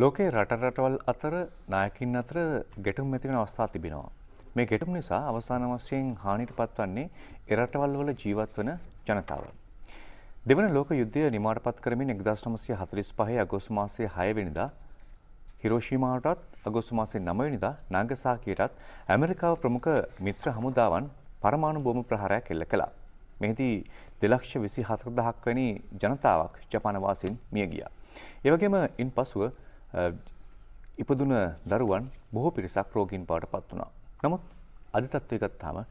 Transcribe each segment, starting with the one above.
ලෝකේ රට රටවල් අතර නායකින් අතර ගැටුම් ඇතිවෙන අවස්ථා තිබෙනවා. මේ ගැටුම් නිසා අවසාන වශයෙන් හානිට පත්වන්නේ එරටවල් වල ජීවත් වන ජනතාව. දෙවන ලෝක යුද්ධය නිමාට පත් කරමින් 1945 අගෝස්තු මාසයේ 6 වෙනිදා හිරෝෂීමාවටත් අගෝස්තු මාසයේ 9 වෙනිදා නාගසාකියටත් ඇමරිකාව ප්‍රමුඛ මිත්‍ර හමුදාවන් පරමාණු බෝම ප්‍රහාරයක් එල්ල කළා. මෙහිදී 224000ක් වැනි ජනතාවක් ජපාන වාසීන් මිය ගියා. ඒ වගේම ඉන්පසුව ඉපදුන දරුවන් බොහෝ පිරිසක් රෝගීන් බවට පත් වුණා. නමුත් අද තත්ත්වය ගත්තාම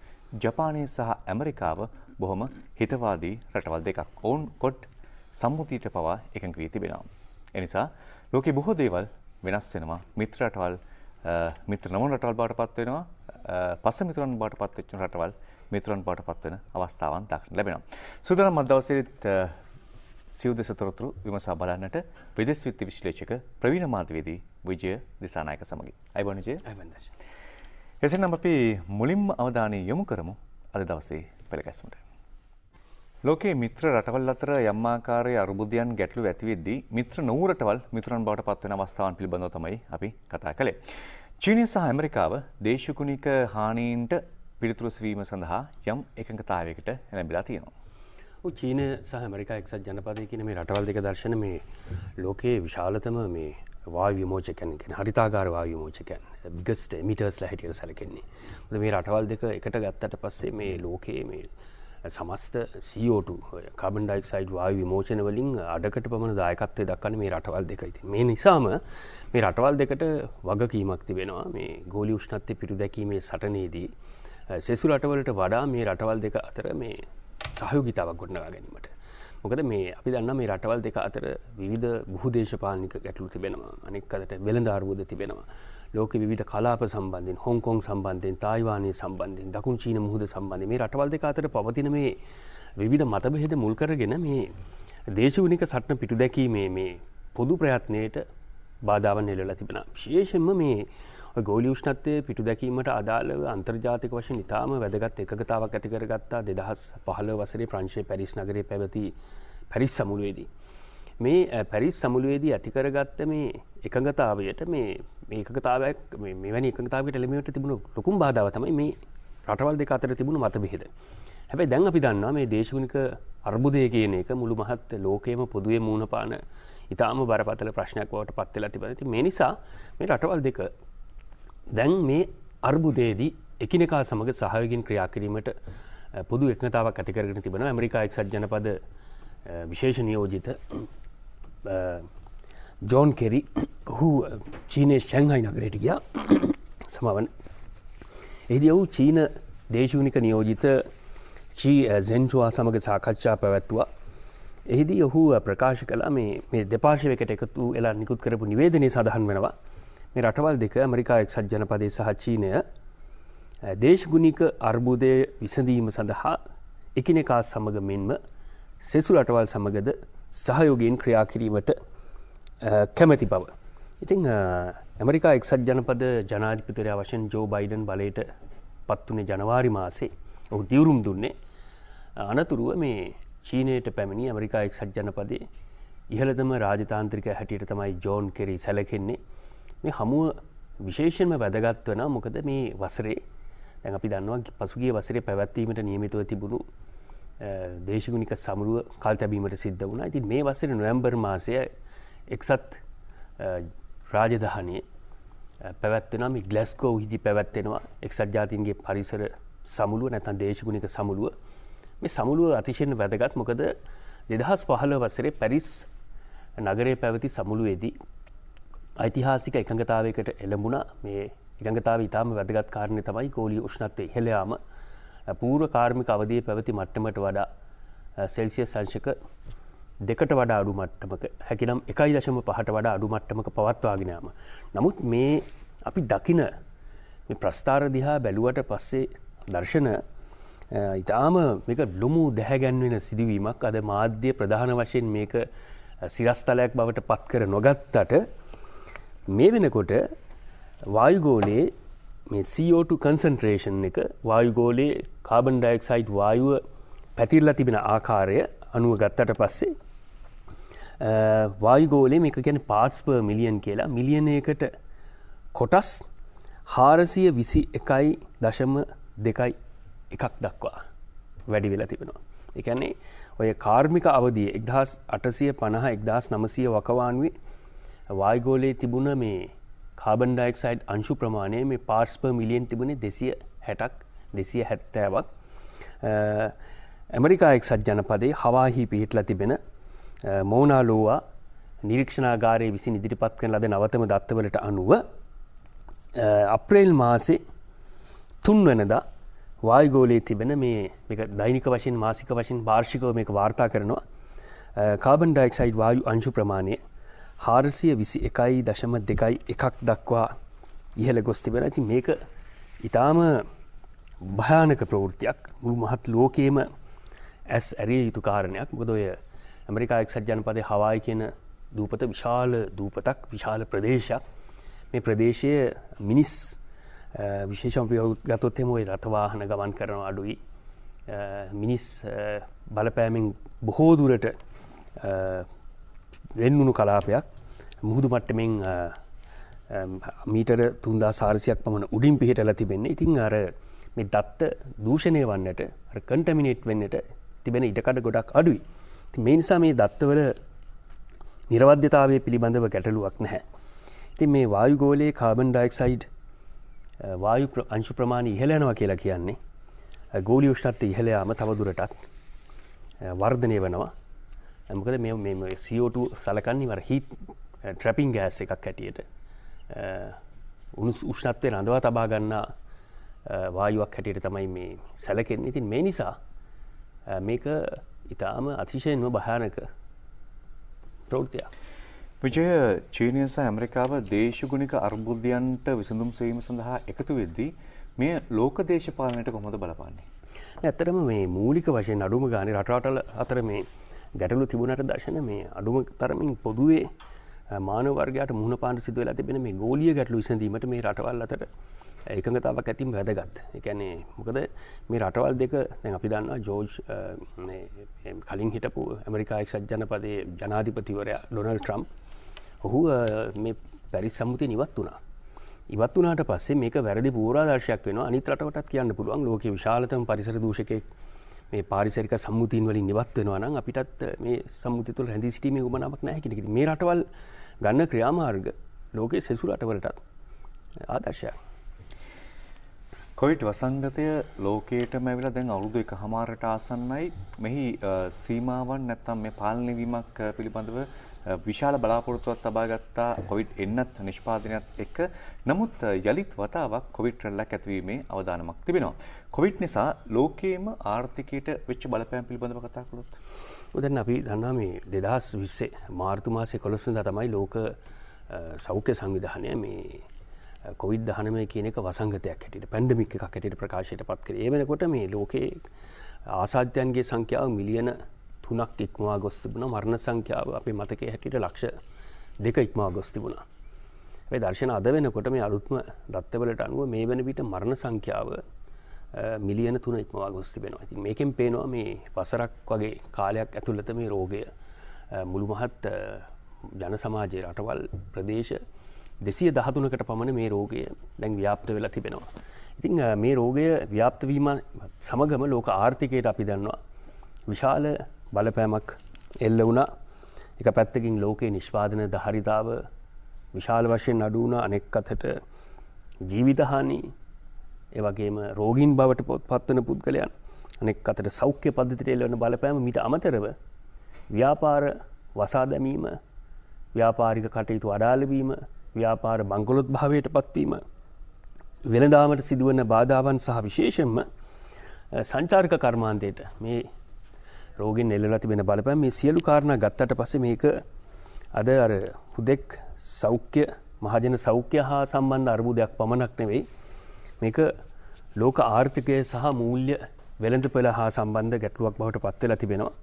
ජපානය සහ ඇමරිකාව බොහොම හිතවාදී රටවල් දෙකක්. ඔවුන් කොට් සම්මුතියට පවා එකඟ වී තිබෙනවා. එනිසා ලෝකේ බොහෝ දේවල් වෙනස් වෙනවා. මිත්‍ර රටවල් මිත්‍ර නොවන රටවල් බවට පත් වෙනවා. පස මිතුරන් බවට පත් වෙච්ච රටවල් මිතුරන් බවට පත් වෙන අවස්ථාවන් දක්න ලැබෙනවා. සුදනම් මත් දවසේත් සියු දෙස තොරතුරු විමසා බලන්නට විදෙස් විත්ති විශ්ලේෂක ප්‍රවීණ මාධවේදී විජය දිසානායක සමගින්. අයිබෝන් විජය. අයිබෝන් දර්ශන. එසේනම් අපි මුලින්ම අවධානය යොමු කරමු අද දවසේ පෙළගැස්මට. ලෝකයේ මිත්‍ර රටවල් අතර යම් ආකාරයේ අරුබුදයන් ගැටලු ඇති වෙද්දී මිත්‍ර නොවූ රටවල් මිතුරන් බවට පත්වෙන අවස්ථාවන් පිළිබඳව තමයි අපි කතා කළේ. චීනය සහ ඇමරිකාව දේශකුණික හානීන්ට පිළිතුරු සවීම සඳහා යම් එකඟතාවයකට එළඹිලා තියෙනවා. චීන සහ මරිකා එක්සත් ජනපදය කියන මේ රටවල් දෙක දර්ශන මේ ලෝකයේ විශාලතම මේ වා විමෝචකැන කෙන හරිතාගාර වා විමෝචකැන් බිගස්ට මිටර්ස් ලැහිටිය සැලකෙන්නේ මේ රටවල් දෙක එකට ගත්තට පස්සේ මේ ලෝකයේ මේ සමස්ත සෝට කබන් ඩයික්සයිඩ් වාය විමෝචන වලින් අඩකට පමණ දායකත්වය දක්කන මේ රටවල් දෙකයිති. මේ නිසාම මේ රටවල් දෙකට වගකීමක් තිබෙනවා මේ ගෝලි උෂ්ණත්ය පිටු දැකීමේ සටනේදී. සෙසු රටවලට වඩා මේ රටවල් දෙක අතර මේ සහයෝගිතාවක් ගොඩනගා ගැනීමට මොකද මේ අපි දන්න මේ රටවල් දෙක අතර විධ බහු දේශපාලික ගැටලු තිබෙනවා අනෙක් අතට වෙළඳ අර්බුද තිබෙනවා ලෝක විධ කලාප සම්බන්ධෙන් හොංකොං සම්බන්ධයෙන් තායිවානය සම්බන්ධෙන් දකුණ චීන මුහද සම්බන්ධ මේ රටවල් දෙක අතර පවතින මේ විවිධ මතබහෙද මුල් කරගෙන මේ දේශවනික සටන පිටු දැකීමේ මේ පොදු ප්‍රයත්නයට බාධාවන් එලලා තිබෙන ශේෂෙන්ම මේ ගෝලි ෂ්නත්තය පිටු දැකීමට අදාළ අන්තර්ජාතික වශ නිතාම වැදගත් එකගතාවක් ඇතිකරගත්තා දෙදහස් පහල වසරේ ප්‍රංශය පැරිස් නගරේ පැවති පැරිස් සමුළුවේදී. මේ පැරිස් සමුළුවේදී ඇතිකරගත්ත මේ එකඟතාවයට මේ ඒකතාවක් මෙවැනි එකතාවට එළමිට තිබුණු ලොකුම් බාධාවතමයි මේ රටවල් දෙක අතර තිබුණු මත බෙහෙද. හැබැයි දැන් අපි දන්නවා මේ දේශගුණික අර්බුදය කියන එක මුළු මහත් ලෝකයේම පොදුවේ මූුණපාන ඉතාම බරපතල ප්‍රශ්නයක් බවට පත්වෙලා තිබ ඇති මේ නිසා මේ රටවල් දෙක දැන් මේ අර්බුදයේදී එකිනෙකා සමඟ සහයෝගින් ක්‍රියා කිරීමට පොදු එකතාවක් ඇතිකරගෙන තිබෙන ඇමරිකා එක්සත් ජනපද විශේෂ නියෝජිත ජෝන් කෙරි හු චීනය ශැංහයි නගරයට ගියා සමවන් එහිදි ඔවු චීන දේශූනික නියෝජිත ජෙන්චවා සමඟ සාකච්ඡා පැවැත්තුවා එහිදී ඔහු ප්‍රකාශ කලා මේ දෙපාශවකට එකතු එලා නිකුත් කරපු නිවේදනය සඳහන් වෙනවා මේ රටවල් දෙක ඇමරිකා එක්සත් ජනපදය සහ චීනය දේශගුණික අර්බුදය විසඳීම සඳහා එකිනෙකා සමග මෙන්ම සෙසු රටවල් සමගද සහයෝගයෙන් ක්‍රියාකිරීමට කැමැති බව. ඉතිං ඇමරිකා එක්සත් ජනපද ජනාධිපතරයා වශයෙන් ජෝ බයිඩන් බලයට පත්වනේ ජනවාරි මාසේ ඔහු දියවුරුම් දුන්නේ අනතුරුව මේ චීනයට පැමිණි ඇමරිකා එක්සත් ජනපදේ ඉහළතම රාජතාන්ත්‍රික හැටියට තමයි ජෝන් කෙරී සැලකෙන්නේ මේ හමුව විශේෂෙන්ම වැදගත්වන මොකද මේ වසරේ දැන් අපි දන්නවා පසුගේ වසරේ පැවැත්වීමට නියමිතව තිබුණු දේශගුණික සමුරුව කල් තැබීමට සිද්ධ වුණ ඇති මේ වසර නොවැම්බර් මාසය එක්සත් රාජධානය පැවැත්වෙනම ගලස්කෝ හිදි පැවැත්වෙනවා එක්සත් ජාතින්ගේ පරිසර සමුළුව නැතන් දේශගුණික සමුළුව මේ සමුළුව අතිශයෙන් වැදගත් මොකද දෙදහස් පහළ වසරේ පැරිස් නගරේ පැවති සමුළුවේදී ඓතිහාසික එකඟතාවයකට එළඹුණ මේ එකඟතාව ඉතාම වැදගත් කාරණය තමයි ගෝලි උෂ්ණත්වය හෙළයාම පූර්ව කාර්මික අවදී පැවති මට්ටමට වඩා සෙල්සිය සංශක දෙකට වඩා අඩු මට්ටමක හැකිනම් එකයි දශම පහට වඩා අඩු මට්ටමක පවත්වාගෙනයාම. නමුත් මේ අපි දකින ප්‍රස්ථාර දිහා බැලුවට පස්සේ දර්ශන ඉතාම මේක ලොමු දැහැගැන්වෙන සිදුවීමක් අද මාධ්‍ය ප්‍රධාන වශයෙන් මේක සිරස්තලයක් බවට පත් කර නොගත්තට මේ වෙනකොට වායුගෝලයේ මේ CO2 කන්සන්ට්‍රේෂන් එක වායුගෝලයේ කාබන් ඩයික්සයිට් වායුව පැතිරලා තිබෙන ආකාරය අනුව ගත්තට පස්සේ වායුගෝලේ මේක ගැන පාර්ස්පර් මිලියන් කියලා මිලියනයකට කොටස් හාරසිය විසි එකයි දශම දෙකයි එකක් දක්වා වැඩි වෙලා තිබෙනවා. එකන්නේ ඔය කාර්මික අවදිය එක්දහස් අටසිය පණහ එක්දහස් නමසය වකවානුවේ වායගෝලයේ තිබුණ මේ කාබන් ඩයික්සයිඩ් අංශු ප්‍රමාණය මේ පාර්ස්ප මිලියෙන් තිබුණ දෙසිය හැටක් දෙසිය හැත්තෑවක් ඇමරිකායෙක්සත් ජනපදේ හවාහි පිහිටලා තිබෙන මෝනාලෝවා නිරීක්ෂණාගාරය විසින් ඉදිරිපත් කන ලද නවතම දත්තවලට අනුව අප්‍රේල් මාසේ තුන්වනදා වායගෝලයේ තිබෙන මේ දෛනික වශයෙන් මාසික වශයෙන් භාර්ෂිකව මේක වාර්තා කරනවා කාබන් ඩයික්සයිඩ් වායු අංශු ප්‍රමාණය හාරසිය විසි එකයි දශම දෙකයි එකක් දක්වා ඉහළ ගොස් තිබෙන ඇති මේක ඉතාම භයානක ප්‍රවෘතියක් මුළු මහත් ලෝකේම ඇස් ඇරිය යුතු කාරණයක් මොකද ඔය ඇමරිකායක් සජ්‍යනපදය හවායි කියන දූපත විශාල දූපතක් විශාල ප්‍රදේශයක් මේ ප්‍රදේශය මිනිස් විශේෂම්පියවුත් ගතොත්තෙම ඔය රථවාහන ගමන් කරන අඩුයි මිනිස් බලපෑමෙන් බොහෝදුරට වෙන්වුණු කලාපයක් මුහුදු මට්ටමෙන් මීටර තුන්දා සාරසියක් පමණ උඩින් පිහිටල තිබෙන්නේ ඉතිං අර මේ දත්ත දූෂණය වන්නට කන්ටමිනේට් වෙන්නට තිබෙන ඉඩකඩ ගොඩක් අඩුයි ති මේ නිසා මේ දත්තවල නිරවද්‍යතාවය පිළිබඳව ගැටලුවක් නැහැ. ඉති මේ වායුගෝලයේ කාබන් ඩයික්සයිඩ් වායු අංශු ප්‍රමාණ ඉහලයනවා කියලා කියන්නේ ගෝලි ෂ්ටත්ත ඉහලයාම තවදුරටත් වර්ධනය වනවා මොකද මේ CO2 සලකන්නේ වර හිට ට්‍රැපින් ගෑස් එකක් හැටියට උණුස් උෂ්ණත්වය රඳවා තබා ගන්නා වායුවක් හැටියට තමයි මේ සැලකෙන් ඉතින් මේ නිසා මේක ඉතාම අතිශයෙන්ම භයානක ප්‍රෘතියක්. විජය චීනය සහ ඇමරිකාව දේශගුණික අර්බුද්ධයන්ට විසඳුම් සවීම සඳහා එකතු වෙද්දී මේ ලෝක දේශපාලනයට කොහොමද බලපාන්නේ. ඇත්තරම මේ මූලික වශයෙන් අඩුම ගානි රටාටල අතර මේ ගැටලු තිබුණට දර්ශන මේ අඩුම තරමින් පොදුවේ මානවර්ගයට මුහුණ පාන්ට සිදුවලා තිබෙන මේ ගෝලිය ගැටලු විසඳීමට මේ රටවල් අතර එකඟතාවක් ඇතින් වැදගත් එකැනේ මොකද මේ රටවල් දෙක දැන් අපි දන්නවා ජෝජ් කලින් හිටපු ඇමරිකායික් සජ්ජනපදේ ජනාධිපතිවරයා ඩොනල් ට්‍රම් ඔහු මේ පැරිස් සම්මුති නිවත් වුණා ඉවත් වනාට පස්සේ මේක වැරදි පූරාදර්ශයක් වෙන අනිතරටත් කියන්න පුළුවන් ලෝක විශාලතම පරිසර දූෂකෙක් මේ පාරිසරික සම්මුතින් වලින් නිවත් වෙනවා නම් අපිටත් මේ සම්මුතිය තුළ රැඳී සිටීමේ උවමනාවක් නැහැ කියන එක. මේ රටවල් ගන්න ක්‍රියාමාර්ග ලෝකයේ සෙසු රටවලටත් ආදර්ශයක්. කොවිඩ් වසංගතය ලෝකයටම ඇවිලා දැන් අවුරුදු එක හමාරට ආසන්නයි මෙහි සීමාවන් නැත්තම් මේ පාලනය වීමක් පිළිබඳව විශාල බලාපොරොත්තුවක් තබා ගත්තා කොවිඩ් එන්නත් නිෂ්පාදනයත් එක්ක නමුත් යළිත් වතාවක් කොවිඩ් රැල්ලක් ඇතිවීමේ අවදානමක් තිබෙනවා. කොවිඩ් නිසා ලෝකයේම ආර්ථිකයට වෙච්ච බලපෑම් පිළිබඳව කතා කළොත්. දැන් අපි දන්නා මේ 2020 මාර්තු මාසේ 11 වෙනිදා තමයි ලෝක සෞඛ්‍ය සංවිධානය මේ කොවිD දහනමය කියන එක වසංගතයක් හැටියට පැන්ඩමික් එකක් හැටියට ප්‍රකාශයට පත් කර ඒ වෙනකොට මේ ලෝකයේ ආසාධ්‍යයන්ගේ සංඛ්‍යාව මිලියන තුනක් ඉක්මවා ගොස් තිබුණ මරණ සංඛ්‍යාව අපේ මතකේ හැටියට ලක්ෂ දෙක ඉක්මවා ගොස් තිබුණා. ඒ දර්ශන අද වෙනකොට මේ අලුත්ම දත්තවලට අනුව මේ වෙන විට මරණ සංඛ්‍යාව මිලියන තුන ඉක්මවා ගොස් තිබෙනවා. ඉතින් මේකෙන් පේනවා මේ වසරක් වගේ කාලයක් ඇතුළත මේ රෝගය මුළු මහත් ජන සමාජයේ රටවල් ප්‍රදේශ දෙසිය දහතුනකට පමණ මේ රෝගය දැන් ව්‍යාප්ත වෙලා තිබෙනවා. ඉතිං මේ රෝගය ව්‍යාප්තවීම සමගම ලෝක ආර්ථිකයට අපි දන්නවා. විශාල බලපෑමක් එල්ල වුණ එක පැත්තකින් ලෝකයේ නිශ්වාදන දහරිතාව විශාල වශයෙන් අඩුවන අනෙක් අතට ජීවිතහානි ඒවගේම රෝගීන් බවට පොත් පත්වන පුද්ගලයන් අනෙක් අතට සෞඛ්‍ය පද්ධතිට එල්ලවන බලපෑම මිට අමතරව ව්‍යාපාර වසා දැමීම ව්‍යාපාරික කටයුතු අඩාලවීම ව්‍යාපාර බංගොලොත් භාවයට පත්වීම වෙළදාමට සිදුවන බාධාවන් සහ විශේෂෙන්ම සංචාර්ක කර්මාන්තයට මේ රෝගෙන් එල්ලලා තිබෙන බලපෑම් මේ සියලු කාරණා ගත්තට පස්සේ මේක අද අර හුදෙක් සෞඛ්‍ය මහජන සෞඛ්‍ය හා සම්බන්ධ අර්බුදයක් පමණක් නෙවෙයි මේක ලෝක ආර්ථිකය සහ මූල්‍ය වෙළඳ පෙළ හා සම්බන්ධ ගැටලුවක් බවට පත්වෙලා තිබෙනවා.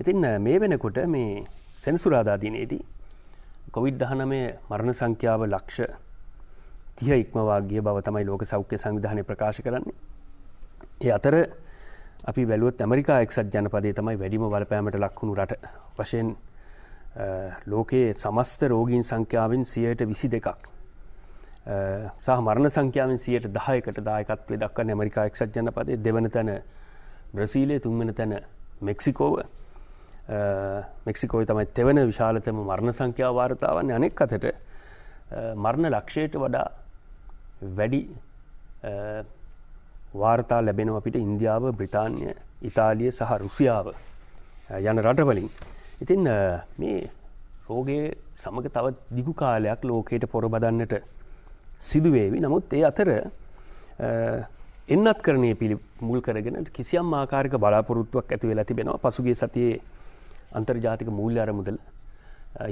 ඉතින් මේ වෙනකොට මේ සෙනසුරාදාදිනයේදී කොවිඩ් දහනමේ මරණ සංඛ්‍යාව ලක්ෂ තිය ඉක්මවාගේ බව තමයි ලෝක සෞඛ්‍ය සංවිධානය ප්‍රකාශ කරන්නේ. ඒ අතර අපි බැලුවත් ඇමරිකා එක්සත් ජනපදේ තමයි වැඩිම වලපෑමට ලක්වුණු රට වශයෙන් ලෝකයේ සමස්ත රෝගීන් සංඛ්‍යාවෙන් සියයට විසි දෙකක්. සහ මරණ සංඛ්‍යාවෙන් සියයට දායකට දායකත්වය දක්වන්න ඇමරිකා එක්සත් ජනපදේ දෙවන තැන බ්‍රසීලය තුන්වන තැන මෙක්සිකෝව මෙක්සිකෝයි තමයි තෙවන විශාලතම මරණ සංඛ්‍යා වාර්තාවන්නේ අනෙක් අතට මරණ ලක්ෂයට වඩා වැඩි වාර්තා ලැබෙන අපිට ඉන්දියාව බ්‍රිතාන්ය ඉතාලිය සහ රුසියාව යන රටවලින්. ඉතින් මේ රෝගයේ සමඟ තවත් දිගු කාලයක් ලෝකයට පොරබදන්නට සිදුවේවි නමුත් ඒ අතර එන්නත් කරණය පිළි මුල් කරගෙන කිසියම් ආකාරක බලාපොරොත්තුවක් ඇති වෙලා තිබෙනවා පසුගේ සතියේ අන්තර්ජාතික මූල්‍ය අරමුදල්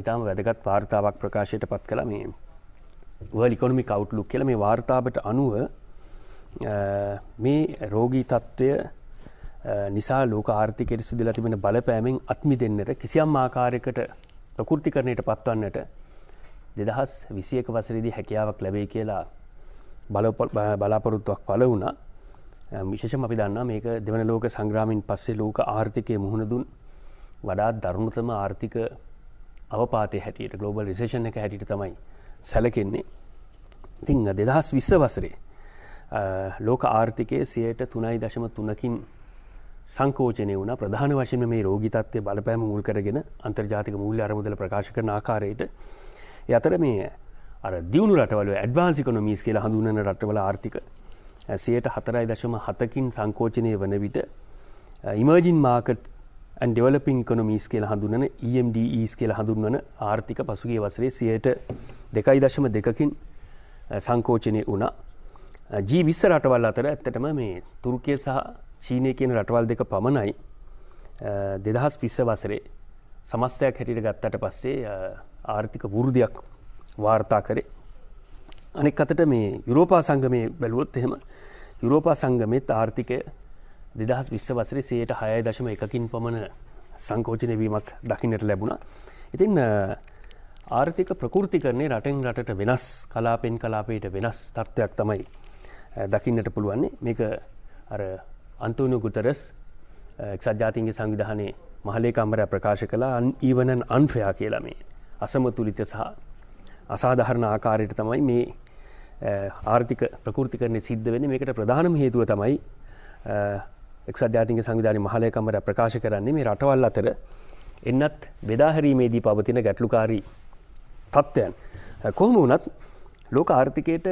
ඉතාම වැදගත් වාර්තාවක් ප්‍රකාශයට පත් කළ මේ වලිකොනමි කවුට්ලුක් කියල මේ වාර්තාවට අනුව මේ රෝගී තත්ත්වය නිසා ලෝක ආර්ථිකයට සිදිල තිබෙන බලපෑමෙන් අත්මි දෙන්නට කිසියම් ආකාරයකට ප්‍රකෘති කරණයට පත්වන්නට දෙදහස් විසියක වසරදි හැකියාවක් ලැබේ කියලා බලාපොරොත්තුවක් පල වුණා විශෂම අපි දන්නා මේක දෙවන ලෝක සංග්‍රාමින් පස්සේ ලෝක ආර්ථිකය මුහුණදුන් වඩා දරුණුතම ආර්ථික අවපාතය හැටියට ගලෝබල් රිසේෂන් එක හැටිට තමයි සැලකෙන්නේ තිං දෙදහස් විස්ස වසරේ ලෝක ආර්ථිකයේ සියයට තුනයි දශම තුනකින් සංකෝචනය වුණ ප්‍රධාන වශයෙන් මේ රෝගිතත්වය බලපෑම මුල් කරගෙන අන්තර්ජාතික මූල්‍ය අරමුදල ප්‍රකාශ කරන ආකාරයට යතර මේ අර දියුණු රටවල ඇඩ්වාන්සිකොනොමීස් කියලා හඳුනන රටවල ආර්ථික ඇසයට හතරයි දශම හතකින් සංකෝචනය වන විට ඉමර්ජින් මාකට් ඇන් ඩෙවලපින් කොනොමීස් කියල හඳුනන EMDEස් කියල හඳුන්වන ආර්ථික පසුගේ වසරේ සියයට දෙකයි දශම දෙකකින් සංකෝචනය වුණා ජී විස්ස රටවල් අතර ඇත්තටම මේ තුරුකය සහ චීනය කියන රටවල් දෙක පමණයි දෙදහස් පිස්ස වසරේ සමස්තයක් හැටිට ගත්තට පස්සේ ආර්ථික වෘදයක් වාර්තා කරේ අනෙක් අතට මේ යුරෝපා සංගමය බැලුවොත් එහෙම යුරෝපා සංගමයත් ආර්ථිකය දෙදහස් විශ්ස වසරේ සයට හය දශම එකකින් පමණ සංකෝචනය වීමක් දකින්නට ලැබුණ. ඉතින් ආර්ථික ප්‍රකෘති කරන්නේ රටෙන් රටට වෙනස් කලාපෙන් කලාපයට වෙනස් තත්ත්වයක් තමයි දකින්නට පුළුවන්නේ මේක අර අන්තුනු ගුතරස් එක්සත්ජාතින්ගේ සංවිධානයේ මහලේකම්බරය ප්‍රකාශ කලා අන් ඊවනන් අන්ත්‍රයා කියලා මේ අසමතුලිත සහ අසාධහරණ ආකාරයට තමයි මේ ආර්ථික ප්‍රකෘති කරන්නේ සිද්ධ වෙන මේකට ප්‍රධානම හේතුව තමයි එක්සත් ජාතික සංවිධානය මහලය කමර ප්‍රකාශ කරන්නේ මේ රටවල් අතර එන්නත් බෙදාහැරීමේදී පවතින ගැටලුකාරී තත්ත්වයන්. කොහොම වනත් ලෝක ආර්ථිකයට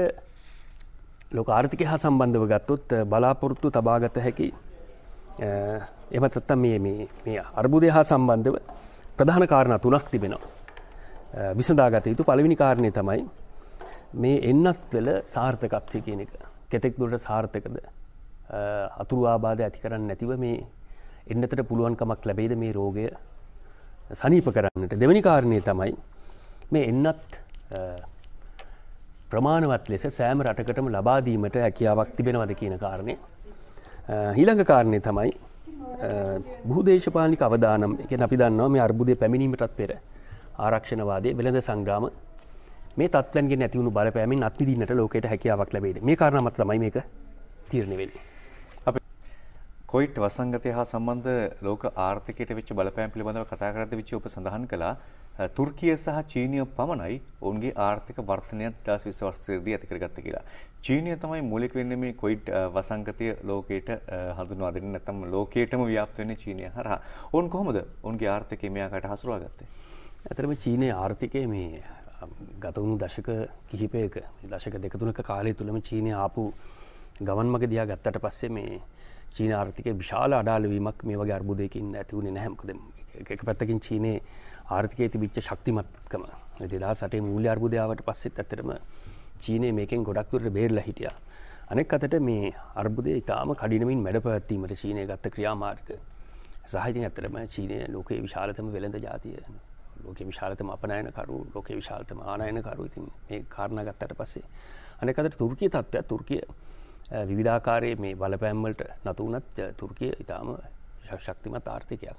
ලෝක ආර්ථිකය හා සම්බන්ධව ගත්තොත් බලාපොරොත්තු තබාගත හැකි එමතත්ත මේ අර්බුදය හා සම්බන්ධව ප්‍රධාන කාරණ තුනක් තිබෙනවා. විසඳාගත යුතු පළවිනි කාරණය තමයි මේ එන්නත් වෙල සාර්ථකත්වය කියන එක කෙතෙක් දුට සාර්ථකද අතුරු ආබාධ ඇති කරන්න නැතිව මේ එන්නතට පුළුවන්කමක් ලැබේද මේ රෝගය සනීප කරන්නට දෙවැනි කාරණය තමයි මේ එන්නත් ප්‍රමාණවත් ලෙස සෑම රටකටම ලබාදීමට හැකියාවක් තිබෙනවද කියන කාරණය හිළඟ කාරණය තමයි බහදේශපාලික අවදානම් එක අපි දන්නවා මේ අර්බුදය පැමිණීමටත් පෙර ආරක්ෂණවාදය වෙළඳ සංග්‍රාම මේ තත්වන්ගේ නැතිවුණු බලපෑමින් අත්තිදින්නට ලෝකට හැකියාවක් ලබේද මේ කාරණමත් ලමයි මේක තීරණවෙන්නේ කොයිට් වසංගතය හා සම්බන්ධ ලෝක ආර්ථිකයට වෙච්ච බලපෑම් පිළිබඳව කතා කරද්දී විචි ඔබ සඳහන් කළා තුර්කිය සහ චීනය පමණයි ඔවුන්ගේ ආර්ථික වර්ධනය 2020 වසරේදී ඇති කරගත්තේ කියලා. චීනය තමයි මූලික වෙන්නේ මේ කොයිඩ් වසංගතය ලෝකයට හඳුන්වා දෙන්නේ නැත්නම් ලෝකයටම ව්‍යාප්ත වෙන්නේ චීනය හරහා. ඔවුන් කොහොමද ඔවුන්ගේ ආර්ථිකය මෙයාකට හසුරවා ගත්තේ? ඇත්තටම චීනයේ ආර්ථිකය මේ ගත වුණු දශක කිහිපයක දශක දෙක තුනක කාලය තුලම චීනය ආපු ගමන් මග දියා ගත්තට පස්සේ මේ චීන ආර්ථිකය විශාල අඩාලවීමක් මේ වගේ අර්බුදයකින් ඇතිවුණේ නැහැමකද එක පැත්තකින් චීනයේ ආර්ථිකය තිබිච්ච ශක්තිමත්කම දෙදා සටේ මූල්‍ය අර්බුදාවට පස්සෙත් ඇතරම චීනය මේකෙන් ගොඩක්තුරට බේරලා හිටිය අනෙක් අතට මේ අර්බුදය ඉතාම කඩිනමින් මැඩ පැවැත්වීමට චීනය ගත්ත ක්‍රියාමාර්ග සහිතින් ඇතරම චීනය ලෝකයේ විශාලතම වෙළඳ ජාතිය ලෝක විශාලතම අපනයනකරු ලෝක විශාලතම ආනයනකරු ඉතින් මේ කාරණ ගත්තට පස්සේ අනෙකතට තුර්කිය තත්ත්වයක් තුර්කිය විවිධාකාරයේ මේ බලපෑම්වලට නතුවනත් තුර්කය ඉතාම ශක්තිමත් ආර්ථිකයක්.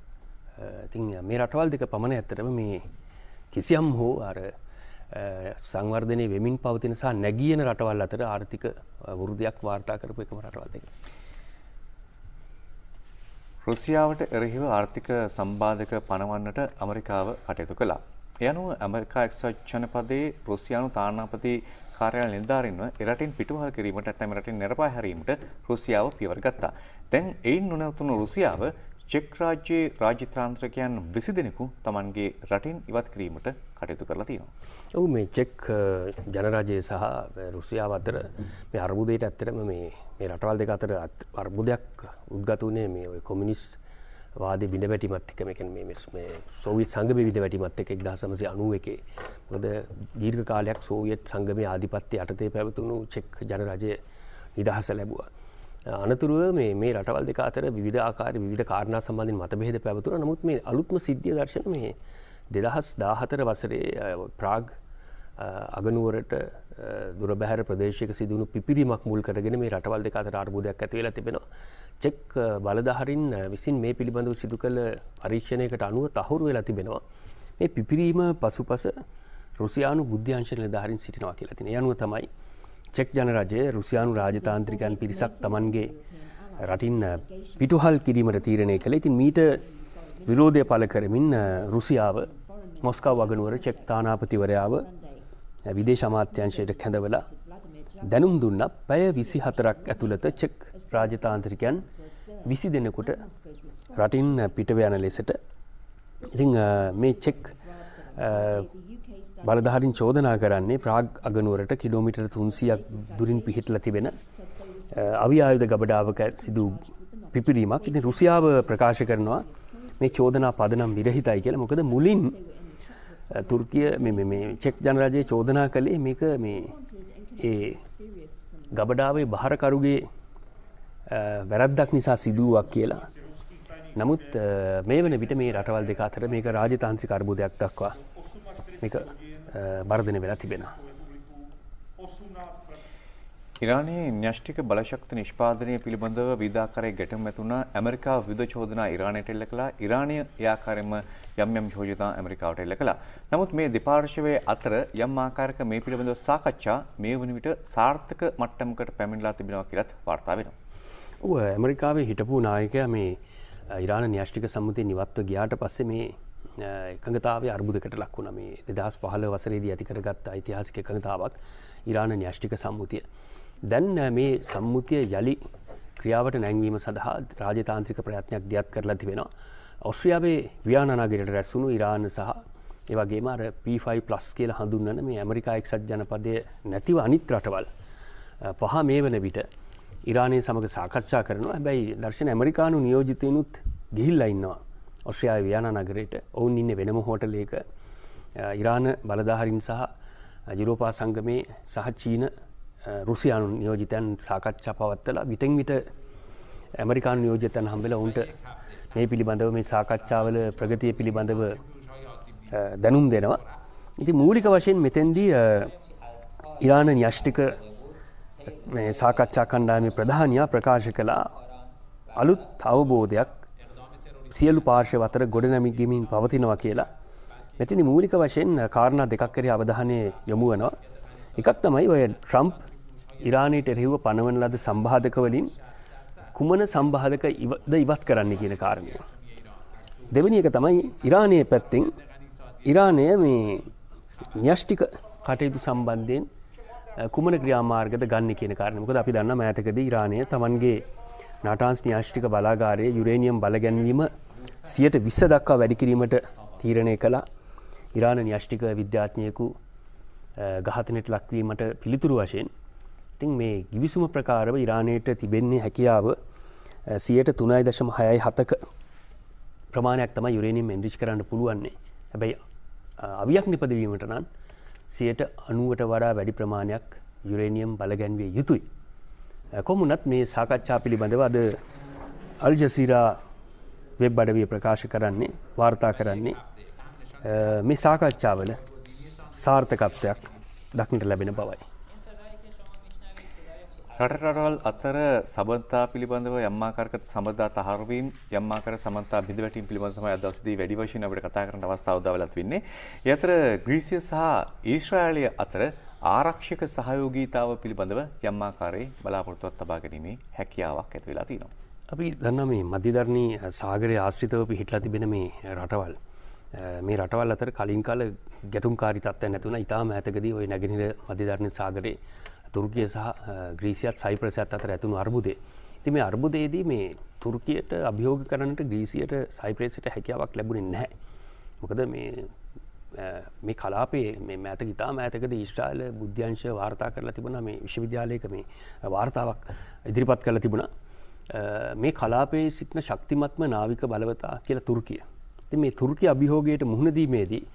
ඉතින් මේ රටවල් දෙක පමණ ඇත්තටම මේ කිසියම් හෝ අර සංවර්ධනය වෙමින් පවතින සහ නැගියන රටවල් අතර ආර්ථික වෘද්ධයක් වාර්තා කරපු එකම රටවල් දෙක. රුසියාවට එරෙහිව ආර්ථික සම්බාධක පනවන්නට ඇමරිකාව කටයුතු කළා. එයනුව ඇමරිකා එක්සත් ජනපදයේ රුසියානු තානාපති කාර්යාල නිලධාරීන්ව එරටින් පිටුවහල් කිරීමට නැත්නම් රටින් නිරපා හැරීමට රුසියාව පියවර ගත්තා. දැන් එයින් නොනැවතුණු රුසියාව චෙක් රාජ්‍යයේ රාජ්‍යත්‍රාන්ත්‍රකයන් 20 දෙනෙකු Tamanගේ රටින් ඉවත් කිරීමට කටයුතු කරලා තියෙනවා. ඔව් මේ චෙක් ජනරාජය සහ රුසියාව අතර මේ අර්බුදයට ඇත්තටම මේ මේ රටවල් දෙක අතර අර්බුදයක් උද්ගත වුණේ මේ ඔය කොමියුනිස්ට් වාද බිඳ වැටිමත් එක මේකන මේ සෝවිත් සංගම විඳ වැටිමත් එක එක්දා සමසය අනුව එකේ මොද දීර්ඝ කාලයක් සෝවියත් සංගමය ආධිපත්ති අටතේ පැවතුණු චෙක් ජනරජය නිදහස ලැබවා. අනතුරුව මේ මේ රටවල් දෙක අතර විධාකාර විධ කාරණ සම්බන්ධින් මතබෙහෙද පැවතුන නමුත් මේ අලුත්ම සිද්ධිය දර්ශන මේ දෙදහස් දාහතර වසරේ ප්‍රාග් අගනුවරට දුර බැහර ප්‍රදේශක සිදුවුණු පිරිමක් මුල් කරගෙන මේ රටවල් දෙක අතර අර්බුදයක් ඇති වෙලා තිබෙනවා. චෙක් බලධහරින් විසින් මේ පිළිබඳව සිදු කළ පරීක්ෂණයකට අනුව තහවුරු වෙලා තිබෙනවා. මේ පිපිරීම පසුපස රුසියානු බුද්ධ්‍යංශන ධාරින් සිටිනවා කියලා තින යනුව තමයි චෙක් ජනරජය රුසියානු රාජතාන්ත්‍රිකයන් පිරිසක් තමන්ගේ රටින් පිටුහල් කිරීමට තීරණය කළ ඉතින් මීට විරෝධය පල කරමින් රුසියාව මොස්කව වගනුවර චෙක් තානාපතිවරයාව විදේශ අමාත්‍යංශයට කැඳවලා දැනුම් දුන්න පැය විසි හතරක් ඇතුළත චෙක් රාජතාන්ත්‍රිකයන් විසි දෙනකුට රටින් පිටව යන ලෙසට ඉතිං මේ චෙක් බලධාරින් චෝදනා කරන්නේ ප්‍රාග් අගනුවරට කිලෝමිට තුන්සියක් දුරින් පිහිටල තිබෙන අවිආයුධ ගබඩාවක සිදු පිපිරීමක් ඉතින් රුසියාව ප්‍රකාශ කරනවා මේ චෝදනා පදනම් විරහිතයි කියල මොකද මුලින් තුර්කිය චෙක් ජනරජය චෝදනා කළේ මේක මේ ඒ ගබඩාවේ භාරකරුගේ වැරද්දක් නිසා සිදුවක් කියලා. නමුත් මේ වන විට මේ රටවල් දෙක අතර මේක රාජතාන්ත්‍රික අර්බුදයක් දක්වා මේක බර්ධන වෙලා තිබෙනවා. ඉරානයේ න්‍යෂ්ටික බලශක්ති නිෂ්පාදනය පිළිබඳව විධාකාරයේ ගැටුම් ඇතුණා ඇමරිකාව විවිධ චෝදනා ඉරානයට එල්ල කළා ඉරානය යාකාරයෙන්ම යම් යම් චෝදනා ඇමරිකාවට එල්ල කළා නමුත් මේ දෙපාර්ශවයේ අතර යම් ආකාරයක මේ පිළිබඳව සාකච්ඡා මේ වන විට සාර්ථක මට්ටමකට පැමිණලා තිබෙනවා කියලත් වාර්තා වෙනවා ඔව් ඇමරිකාවේ හිටපු නායකයා මේ ඉරාන න්‍යෂ්ටික සම්මුතිය නිවත්ව ගියාට පස්සේ මේ එකඟතාව අර්බුදකට ලක් වුණ මේ දෙදස් පහල වසරේදී ඇතිකරගත් ඓතිහාසික එකඟතාවක් ඉරාණ න්‍යෂ්ටික සම්මුතිය. දැන් මේ සම්මුතිය යළි ක්‍රියාවට නැංවීම සඳහා රාජතාන්ත්‍රික ප්‍රයත්නයක් දියත් කරලා තිබෙනවා. ඔස්ට්‍රියාවේ ව්‍යානනාගරයට රැස්සුණු ඉරාන සහ ඒවගේම අර P5 ප්ලස් කියල හඳුන්වන මේ ඇමරිකා එක්සත් ජනපදය නැතිව අනිත් රටවල් පහ මේ වන විට ඉරානය සමඟ සාකච්ඡා කරනවා හැබැයි දර්ශන ඇමරිකානු නියෝජිතයනුත් ගිහිල්ලා ඉන්නවා ඔස්ට්‍රයා ව්‍යාන නගරයට ඔවුන් ඉන්න වෙනම හෝටලේක ඉරාන බලදාහරින් සහ ජුරෝපා සංගමේ සහ චීන රුසියානු නියෝජිතයන් සාකච්ඡා පවත්වලා විටෙන් විට ඇමරිකාන් නියෝජතයන් හම්බෙල උන්ට මේ පිළිබඳව මේ සාකච්ඡාවල ප්‍රගතිය පිළිබඳව දැනුම් දෙනවා. ඉති මූලික වශයෙන් මෙතෙන්දී ඉරාණ න්‍යෂ්ටික සාකච්ඡා කණ්ඩාමේ ප්‍රධානයා ප්‍රකාශ කළා අලුත් අවබෝධයක් සියලු පාර්ශය අතර ගොඩනැමිගමින් පවතිනවා කියලා මෙතිනි මූලික වශයෙන් කාරණ දෙකක්කරේ අවධානය යොමුුවනවා එකක් තමයි ඔය ට්‍රම්ප් ඉරානයට එරෙහිව පනවන ලද සම්බාධකවලින් කුමන සම්බාධක ඉවද ඉවත් කරන්න කියන කාරණය. දෙවැනි එක තමයි ඉරානය පැත්තිෙන් ඉරානය මේ න්‍යෂ්ටික කටයුතු සම්බන්ධයෙන් කුමන ක්‍රියාමාර්ගද ගන්න කියන කාරණමකද අපි දන්න ඇතකද ඉරානය තමන්ගේ නටාන්ස් න්‍යෂ්ටික බලාගාරය යුරේනියම් බලගැන්වීම සියට විස්ස දක්වා වැඩිකිරීමට තීරණය කළ ඉරාණ න්‍යෂ්ටික විද්‍යාඥයකු ගහතනයට ලක්වීමට පිළිතුරු වශයෙන් ඉතින් මේ ගිවිසුම ප්‍රකාරව ඉරාණයට තිබෙන්නේ හැකියාව සියයට තුනයි දශම හයයි හතක ප්‍රමාණයක් තම යුරේනිම් එන්ඩිච් කරන්න පුළුවන්නේ හැබැයි අවියක් නිපදවීමට නම් සියයට අනුවට වඩා වැඩි ප්‍රමාණයක් යුරේනියම් බලගැන්විය යුතුයි. කොමුණත් මේ සාකච්ඡා පිළිබඳව අද අල්ජසීරා වෙබ් අඩවිය ප්‍රකාශ කරන්නේ වාර්තා කරන්නේ මේ සාකච්ඡාවල සාර්ථකත්වයක් දක්නට ලැබෙන බවයි. රටරටවල් අතර සබඳතා පිළිබඳව යම්මාකාරක සබඳතා තහවුරුවීම් යම්මාකාර සමන්තා බිඳවැටීම් පිළිබඳව තමයි අද දවසේදී වැඩි වශයෙන් අපිට කතා කරන්න අවස්ථාව උදා වෙලත් වෙන්නේ. ඒ අතර ග්‍රීසිය සහ ඊශ්‍රායලය අතර ආරක්ෂක සහයෝගීතාව පිළිබඳව යම්මාකාරයේ බලාපොරොත්තුවක් තබා ගැනීමේ හැකියාවක් ඇති වෙලා තියෙනවා. අපි දන්නා මේ මධ්‍යධරණී සාගරය ආශ්‍රිතව පිහිටලා තිබෙන මේ රටවල් මේ රටවල් අතර කලින් කාල ගැටුම්කාරී තත්ත්වයක් නැති වුණා. ඊටාම ඈතකදී ওই නැගෙනහිර මධ්‍යධරණී සාගරේ තුර්කිය සහ ග්‍රීසියත් සයිප්‍රසයත් අතර ඇතුණු අර්බුදේ. ඉති මේ අර්බුදයේදී මේ තුර්කියට අභියෝග කරනට ග්‍රීසියට සයිප්‍රේසිට හැකියාවක් ලැබුණෙන් නැහැ. මොකද මේ මේ කලාපේ මේ මෑත ගිතා මෑතකද ඊශ්‍රායිල බුද්ධ්‍යංශය වාර්තා කරලා තිබුණ මේ විශ්වවිද්‍යාලයක මේ වාර්තාවක් ඉදිරිපත් කළ තිබුණා. මේ කලාපේ සිටින ශක්තිමත්ම නාවික බලවතා කියලා තුර්කිය. ඉතින් මේ තුර්කිය අභියෝගයට මුහුණ දීමේදී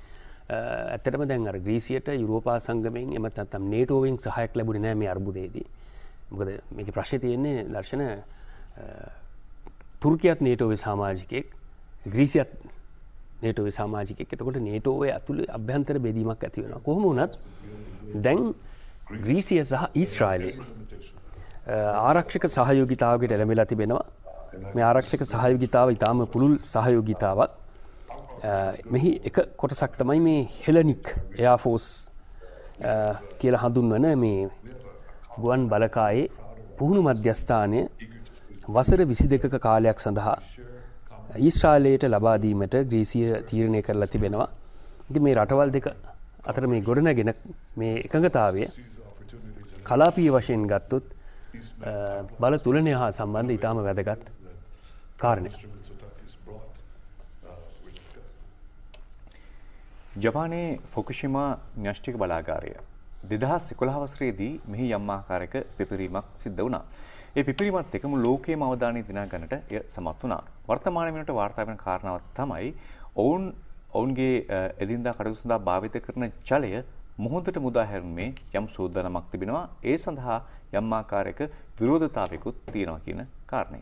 ඇතරම දැන් අර ග්‍රීසියට යුරෝපා සංගමයෙන් එමත් අත්තම් නේටෝවිං සහයක් ලැබුණ නෑ මේ අර්බුදේදී මොකද මේක ප්‍රශ්ය තියෙන්නේ දර්ශන තුර්කයත් නේටෝවේ සාමාජිකයෙක් ග්‍රීසියත් නේටෝවේ සාමාජිකෙක් එතකොට නේටෝවේ ඇතුළ අභ්‍යන්තර බෙදීමක් ඇතිවෙන කොහොම වනත් දැන් ග්‍රීසිය සහ ඊස්්‍රායිලය ආරක්ෂක සහයෝගිතාවකට එළමෙලා තිබෙනවා මේ ආරක්ෂක සහයෝගිතාව ඉතාම පුළුල් සහයෝගිතාවක් Uh, මෙහි එක කොටසක් තමයි මේ හෙලනික් එයාෆෝස් uh, කියල හඳුන්වන මේ ගුවන් බලකායේ පුහුණු මධ්‍යස්ථානය වසර විසි දෙකක කාලයක් සඳහා ඊස්ට්‍රාලයට ලබාදීමට ග්‍රීසිය තීරණය කරලා තිබෙනවා ඉති මේ රටවල් දෙක අතර මේ ගොඩනැගෙන මේ එකඟතාවය කලාපී වශයෙන් ගත්තුත් uh, බල තුළනය හා සම්බන්ධ ඉතාම වැදගත් කාරණය. ජපානයේ ෆොකුෂිමා න්‍යෂ්ටික බලාගාරය. දෙදහස් එකොළහවස්රයේදී මෙහි යම්මාකාරක පිපිරීමක් සිද්ධ වුණා. ඒ පිපිරීමත් එකම ලෝකයේ අවධානය දිනා ගන්නට එය සමත් වුණා. වර්තමාන වෙනට වාර්තා වෙන කාරණාවක් තමයි ඔවුන් ඔවුන්ගේ එදින්දා කටයුතු සඳහා භාවිත කරන ජලය මොහොතට මුදා හැරුණේ යම් සූදානමක් තිබෙනවා. ඒ සඳහා යම්මාකාරයක විරෝධතාවයකුත් තියෙනවා කියන කාරණය.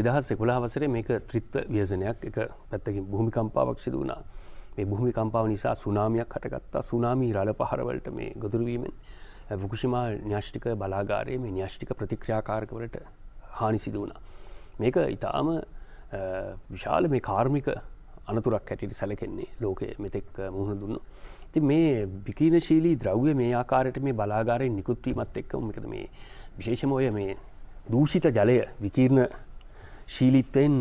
දෙදහස් එකොළහ වසරේ මේක ත්‍රිත්ව ව්‍යසනයක් එක පැත්තකින් භූමිකම්පාවක් සිදු වුණා. මේ භූමිකම්පාව නිසා සුනාමියක් හටගත්තා සුනාමී රල පහරවලට මේ ගොදුරුවීමෙන් වකුෂිමා න්‍යෂ්ටික බලාගාරයේ මේ න්‍යෂ්ටික ප්‍රතික්‍රියාකාරකවලට හානි සිද වුණා. මේක ඉතාම විශාල මේ කාර්මික අනතුරක් හැටිට සැලකෙන්නේ ලෝකයේ මෙතෙක් මුහුණ දුන්න. ති මේ බිකීනශීලී ද්‍රව්‍ය මේ ආකාරයට මේ බලාගාරයෙන් නිකුත්වීමත් එක්ක එකද මේ විශේෂම ඔය මේ දූෂිත ජලය විකීර්ණ ශීලිත්වයෙන්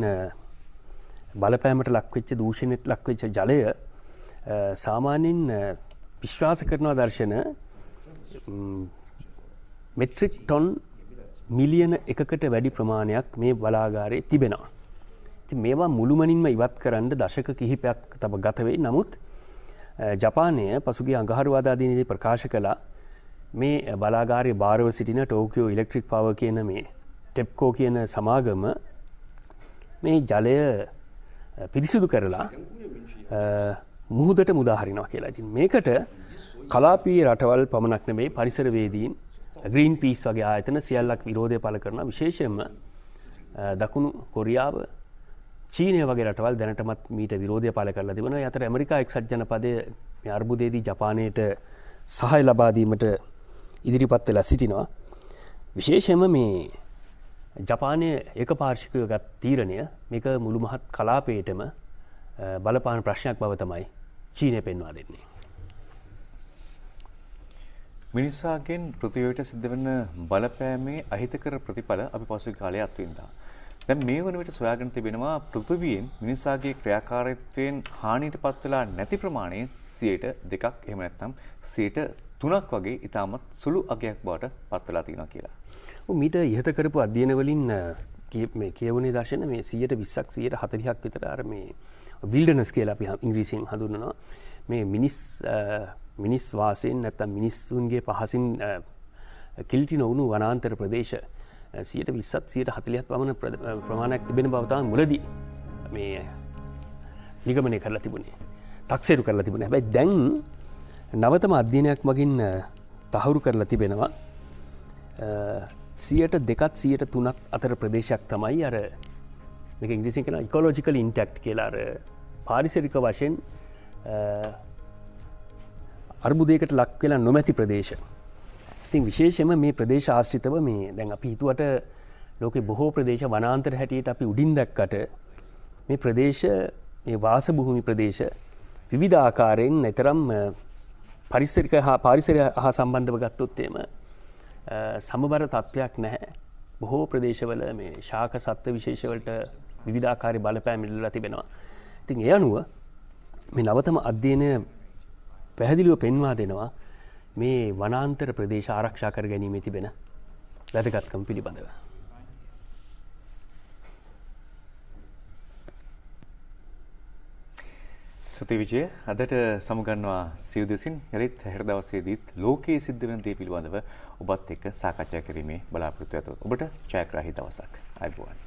බලපෑමට ලක්වෙච්ච දූෂණයට ලක්වෙච්ච ජලය සාමාන්‍යයෙන් විශ්වාස කරනවා දර්ශන මෙට්‍රික් ටොන් මිලියන එකකට වැඩි ප්‍රමාණයක් මේ බලාගාරයේ තිබෙනවා. ති මේවා මුළුමනින්ම ඉවත් කරන්න දශක කිහිපයක් තබ ගතවෙයි නමුත් ජපානය පසුගේ අඟහරුවාදාදීනදී ප්‍රකාශ කලා මේ බලාගාරය භාරව සිටින ටෝකෝ ඉලෙක්ට්‍රික් පාව කියන මේ ටෙප්කෝ කියන සමාගම මේ ජලය පිරිසිදු කරලා මුහුදට මුදාහරිනවා කියලා ඉතින් මේකට කලාපී රටවල් පමණක් නෙමේ පරිසරවේදීන් ග්‍රීන් පිස් වගේ ආයතන සියල්ලක් විරෝධය පල කරන විශේෂයෙන්ම දකුණු කොරියාව චීනය වගේ රටවල් දැනටමත් මීට විරෝධය පල කරලා තිබෙන අතර ඇමරිකා එක්සත් ජනපදය අර්බුදේදී ජපානයට සහය ලබාදීමට ඉදිරිපත් වෙලා සිටිනවා. විශේෂම මේ ජපානය එක පාර්ශිකය ගත් තීරණය මේක මුළු මහත් කලාපේටම බලපාන ප්‍රශ්නයක් බව තමයි චීනය පෙන්වා දෙන්නේ. මිනිස්සාගෙන් පෘතිවයට සිද්ධ වන බලපෑමේ අහිතකර ප්‍රතිඵල අපි පසු කාලය අත්වන්දා. දැන් මේ වන විට සොයාගෙන තිබෙනවා පෘථිවියෙන් මිනිසාගේ ක්‍රියාකාරීත්වයෙන් හානියට පත්වලා නැති ප්‍රමාණය 100ට 2ක් එහෙම නැත්නම් 100ට තුනක් වගේ ඉතාමත් සුළු අගයක් බවට පත්වලා තියෙනවා කියලා. මීට ඉහත කරපු අධ්‍යයනවලින් මේ කියවනේ දර්ශන මේ සියයට විස්සක් සියයට හතරිහක් විතර අර මේ විල්ඩනස් කියලා අපි ඉංග්‍රීසියෙන් හඳුන්නවා මේ මිනිස් මිනිස් වාසයෙන් නැත්තම් මිනිස්සුන්ගේ පහසින් කිල්ටි නොවුණු වනාන්තර ප්‍රදේශ සියයට විස්සත් සියයට හතලියත් පමණ ප්‍රමාණයක් තිබෙන බවතාව මුලද මේ නිගමනය කරලා තිබුණේ තක්සේරු කරලා තිබුණ හැබැයි දැන් නවතම අධ්‍යනයක් මගින් තහවුරු කරලා තිබෙනවා සියට දෙකත් සියට තුනක් අතර ප්‍රදේශයක් තමයි අර ඉංග්‍රිසින් කෙන ඉකොලෝජිකල් ඉන්ටක්් කියලාර පාරිසරික වශයෙන් අර්බුදයකට ලක් වෙලා නොමැති ප්‍රදේශ ඉතින් විශේෂම මේ ප්‍රදේශ ආශ්‍රිතව මේ දැන් අපි හිතුවට ලෝක බොහෝ ප්‍රදේශ වනාන්තර හැටියට අපි උඩින් දැක්කට මේ ප්‍රදේශ වාසබුහුමි ප්‍රදේශ විවිධාකාරයෙන් නැතරම් පරිස්සරික හා පාරිසරය හා සම්බන්ධව ගත්තොත්තේම සමබර තත්ත්වයක් නැහැ. බොහෝ ප්‍රදේශවල මේ ශාක සත්ව විශේෂවලට විධාකාරි බලපෑම් ඉල්ල තිබෙනවා. ඉතින් එය අනුව මේ නවතම අධ්‍යයනය පැහැදිලිව පෙන්වා දෙනවා මේ වනාන්තර ප්‍රදේශ ආරක්ෂා කර ගැනීම තිබෙන වැදගත්කම් පිළිබඳව. සුති විජය අදට සමුගන්නවා සියවදෙසින් යළිත් හැර දවසේදීත් ලෝකයේ සිද්ධ වෙන දේ පිළිබඳව ඔබත් එක්ක සාකච්ඡා කිරීමේ බලාපොරොත්තු ඇත. ඔබට ජයග්‍රාහී දවසක්. අයබෝවන්.